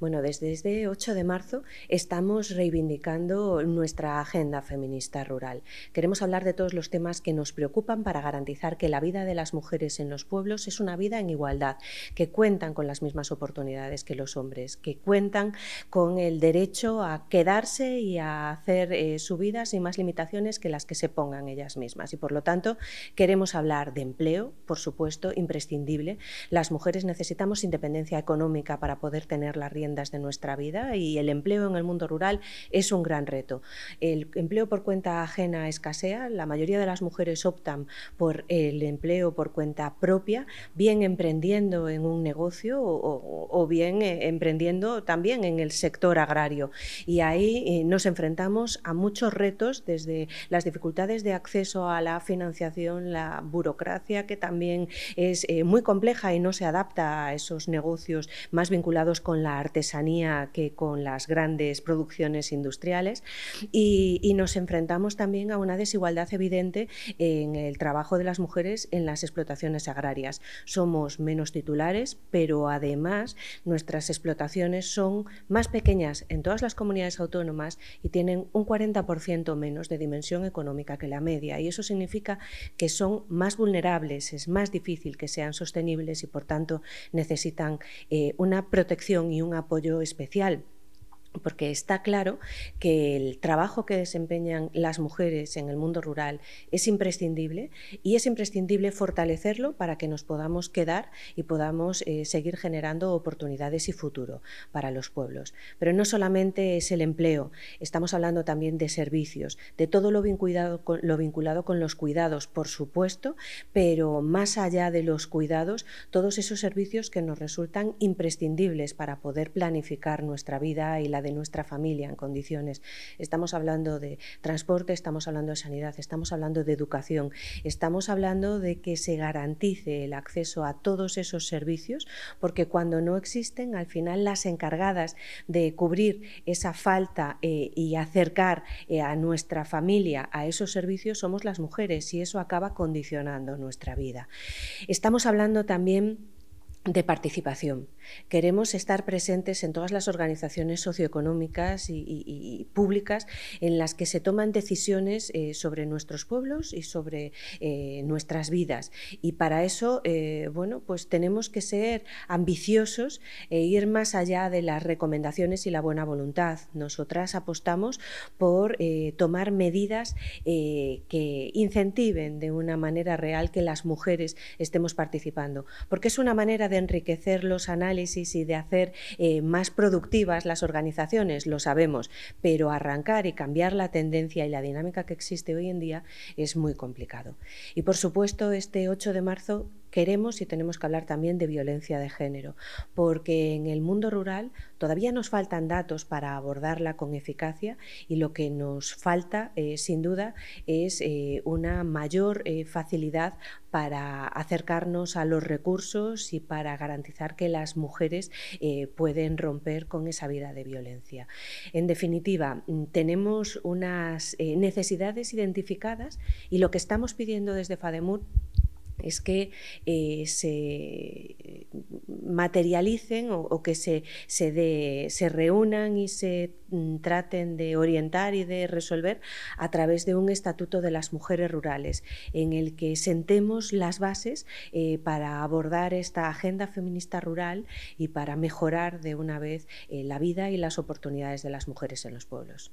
Bueno, desde el 8 de marzo estamos reivindicando nuestra agenda feminista rural. Queremos hablar de todos los temas que nos preocupan para garantizar que la vida de las mujeres en los pueblos es una vida en igualdad, que cuentan con las mismas oportunidades que los hombres, que cuentan con el derecho a quedarse y a hacer eh, su vida sin más limitaciones que las que se pongan ellas mismas. Y por lo tanto, queremos hablar de empleo, por supuesto, imprescindible. Las mujeres necesitamos independencia económica para poder tener la rienda de nuestra vida y el empleo en el mundo rural es un gran reto. El empleo por cuenta ajena escasea, la mayoría de las mujeres optan por el empleo por cuenta propia, bien emprendiendo en un negocio o, bien eh, emprendiendo también en el sector agrario. Y ahí eh, nos enfrentamos a muchos retos, desde las dificultades de acceso a la financiación, la burocracia, que también es eh, muy compleja y no se adapta a esos negocios más vinculados con la arte que con las grandes producciones industriales y, nos enfrentamos también a una desigualdad evidente en el trabajo de las mujeres en las explotaciones agrarias. Somos menos titulares, pero además nuestras explotaciones son más pequeñas en todas las comunidades autónomas y tienen un 40% menos de dimensión económica que la media. Y eso significa que son más vulnerables, es más difícil que sean sostenibles y por tanto necesitan eh, una protección y un apoyo apoyo especial porque está claro que el trabajo que desempeñan las mujeres en el mundo rural es imprescindible y es imprescindible fortalecerlo para que nos podamos quedar y podamos eh, seguir generando oportunidades y futuro para los pueblos. Pero no solamente es el empleo, estamos hablando también de servicios, de todo lo vinculado con, lo vinculado con los cuidados, por supuesto, pero más allá de los cuidados, todos esos servicios que nos resultan imprescindibles para poder planificar nuestra vida y la de nuestra familia en condiciones. Estamos hablando de transporte, estamos hablando de sanidad, estamos hablando de educación, estamos hablando de que se garantice el acceso a todos esos servicios, porque cuando no existen, al final las encargadas de cubrir esa falta eh, y acercar eh, a nuestra familia a esos servicios somos las mujeres y eso acaba condicionando nuestra vida. Estamos hablando también de participación. Queremos estar presentes en todas las organizaciones socioeconómicas y, públicas en las que se toman decisiones eh, sobre nuestros pueblos y sobre eh, nuestras vidas. Y para eso, eh, bueno, pues tenemos que ser ambiciosos e ir más allá de las recomendaciones y la buena voluntad. Nosotras apostamos por tomar medidas que incentiven de una manera real que las mujeres estemos participando, porque es una manera de enriquecer los análisis y de hacer eh, más productivas las organizaciones, lo sabemos, pero arrancar y cambiar la tendencia y la dinámica que existe hoy en día es muy complicado. Y por supuesto, este 8 de marzo queremos y tenemos que hablar también de violencia de género, porque en el mundo rural todavía nos faltan datos para abordarla con eficacia y lo que nos falta, eh, sin duda, es eh, una mayor eh, facilidad para acercarnos a los recursos y para garantizar que las mujeres pueden romper con esa vida de violencia. En definitiva, mm, tenemos unas necesidades identificadas y lo que estamos pidiendo desde FADEMUR es que eh, se mm, materialicen o, que se, reúnan y se mm, traten de orientar y de resolver a través de un estatuto de las mujeres rurales, en el que sentemos las bases eh, para abordar esta agenda feminista rural y para mejorar de una vez eh, la vida y las oportunidades de las mujeres en los pueblos.